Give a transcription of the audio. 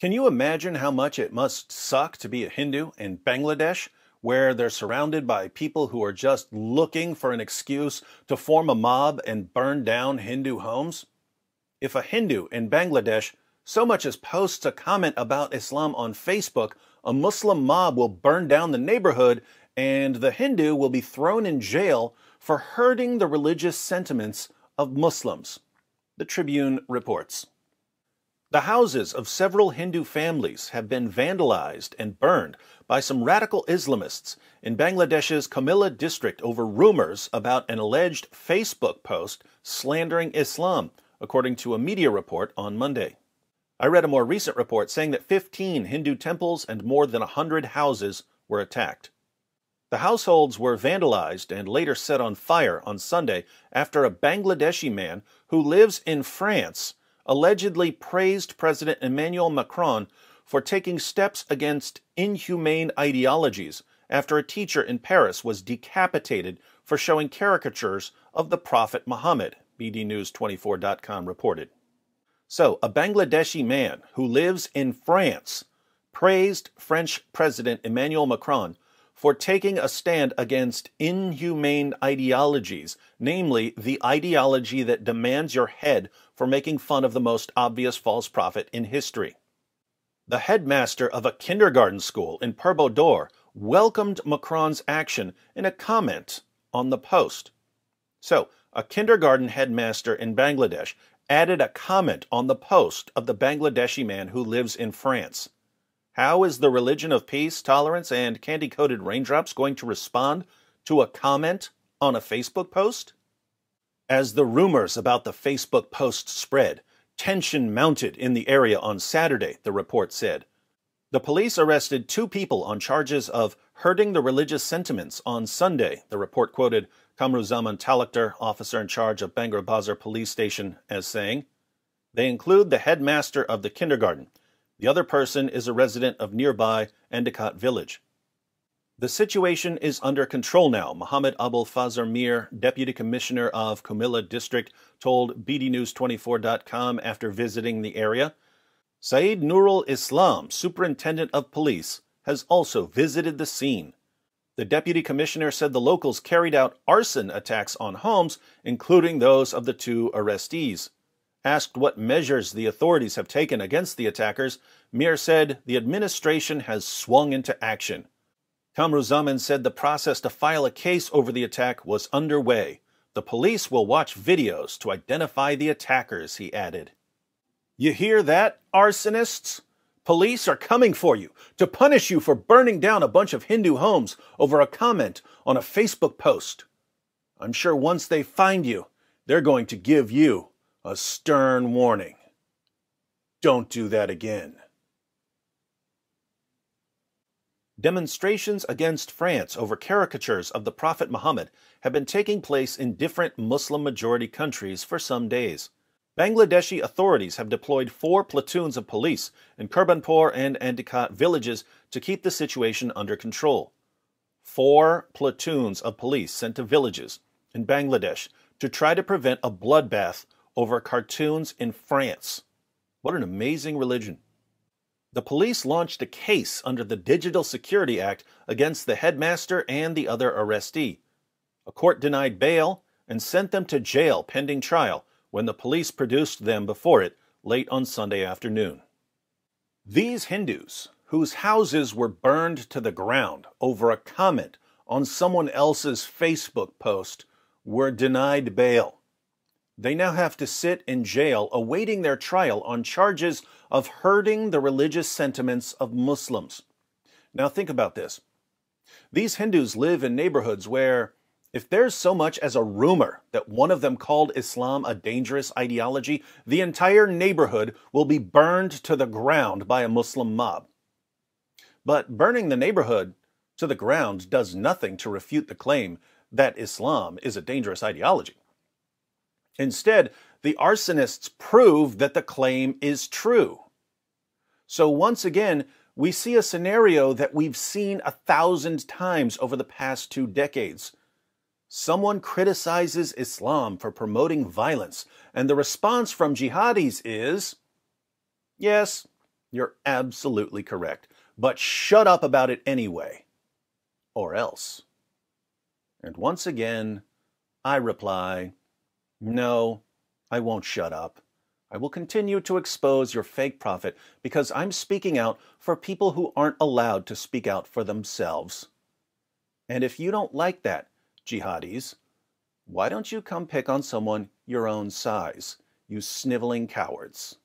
Can you imagine how much it must suck to be a Hindu in Bangladesh, where they're surrounded by people who are just looking for an excuse to form a mob and burn down Hindu homes? If a Hindu in Bangladesh so much as posts a comment about Islam on Facebook, a Muslim mob will burn down the neighborhood and the Hindu will be thrown in jail for hurting the religious sentiments of Muslims. The Tribune reports. The houses of several Hindu families have been vandalized and burned by some radical Islamists in Bangladesh's Kamila district over rumors about an alleged Facebook post slandering Islam, according to a media report on Monday. I read a more recent report saying that 15 Hindu temples and more than 100 houses were attacked. The households were vandalized and later set on fire on Sunday after a Bangladeshi man who lives in France allegedly praised President Emmanuel Macron for taking steps against inhumane ideologies after a teacher in Paris was decapitated for showing caricatures of the Prophet Muhammad, BDNews24.com reported. So, a Bangladeshi man who lives in France praised French President Emmanuel Macron for taking a stand against inhumane ideologies, namely the ideology that demands your head for making fun of the most obvious false prophet in history. The headmaster of a kindergarten school in Perbo d'Or welcomed Macron's action in a comment on the post. So, a kindergarten headmaster in Bangladesh added a comment on the post of the Bangladeshi man who lives in France. How is the religion of peace, tolerance, and candy coated raindrops going to respond to a comment on a Facebook post? As the rumors about the Facebook post spread, tension mounted in the area on Saturday, the report said. The police arrested two people on charges of hurting the religious sentiments on Sunday, the report quoted Kamruzaman Talakdar, officer in charge of Bangar Bazar police station, as saying. They include the headmaster of the kindergarten, the other person is a resident of nearby Endicott Village. The situation is under control now, Mohammed Abul Fazar Mir, Deputy Commissioner of Comilla District, told BDNews24.com after visiting the area. Saeed Nurul Islam, Superintendent of Police, has also visited the scene. The deputy commissioner said the locals carried out arson attacks on homes, including those of the two arrestees. Asked what measures the authorities have taken against the attackers, Mir said the administration has swung into action. Kamruzaman said the process to file a case over the attack was underway. The police will watch videos to identify the attackers, he added. You hear that, arsonists? Police are coming for you to punish you for burning down a bunch of Hindu homes over a comment on a Facebook post. I'm sure once they find you, they're going to give you a stern warning. Don't do that again. Demonstrations against France over caricatures of the Prophet Muhammad have been taking place in different Muslim majority countries for some days. Bangladeshi authorities have deployed four platoons of police in Kurbanpur and Andikot villages to keep the situation under control. Four platoons of police sent to villages in Bangladesh to try to prevent a bloodbath over cartoons in France. What an amazing religion. The police launched a case under the Digital Security Act against the headmaster and the other arrestee. A court denied bail and sent them to jail pending trial when the police produced them before it late on Sunday afternoon. These Hindus, whose houses were burned to the ground over a comment on someone else's Facebook post, were denied bail. They now have to sit in jail awaiting their trial on charges of hurting the religious sentiments of Muslims. Now, think about this. These Hindus live in neighborhoods where, if there's so much as a rumor that one of them called Islam a dangerous ideology, the entire neighborhood will be burned to the ground by a Muslim mob. But burning the neighborhood to the ground does nothing to refute the claim that Islam is a dangerous ideology. Instead, the arsonists prove that the claim is true. So once again, we see a scenario that we've seen a thousand times over the past two decades. Someone criticizes Islam for promoting violence, and the response from jihadis is, Yes, you're absolutely correct, but shut up about it anyway, or else. And once again, I reply, no, I won't shut up. I will continue to expose your fake prophet because I'm speaking out for people who aren't allowed to speak out for themselves. And if you don't like that, jihadis, why don't you come pick on someone your own size, you sniveling cowards?